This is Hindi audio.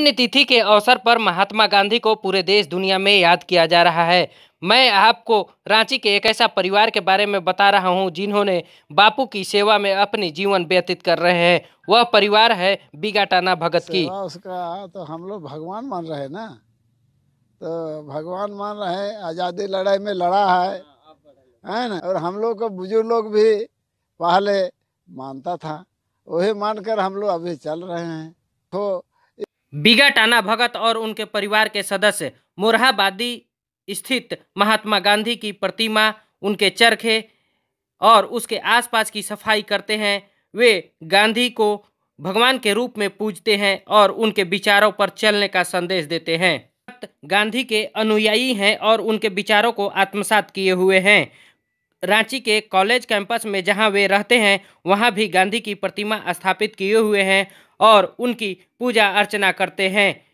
पुण्यतिथि के अवसर पर महात्मा गांधी को पूरे देश दुनिया में याद किया जा रहा है मैं आपको रांची के एक ऐसा परिवार के बारे में बता रहा हूं जिन्होंने बापू की सेवा में अपनी जीवन व्यतीत कर रहे हैं वह परिवार है बिगाटाना भगत की उसका तो हम लोग भगवान मान रहे हैं ना तो भगवान मान रहे हैं आज़ादी लड़ाई में लड़ा है है ना और हम लोग को बुजुर्ग लोग भी पहले मानता था वही मानकर हम लोग अभी चल रहे हैं तो बिगा टाना भगत और उनके परिवार के सदस्य मोरहाबादी स्थित महात्मा गांधी की प्रतिमा उनके चरखे और उसके आसपास की सफाई करते हैं वे गांधी को भगवान के रूप में पूजते हैं और उनके विचारों पर चलने का संदेश देते हैं गांधी के अनुयायी हैं और उनके विचारों को आत्मसात किए हुए हैं रांची के कॉलेज कैंपस में जहां वे रहते हैं वहां भी गांधी की प्रतिमा स्थापित किए हुए हैं और उनकी पूजा अर्चना करते हैं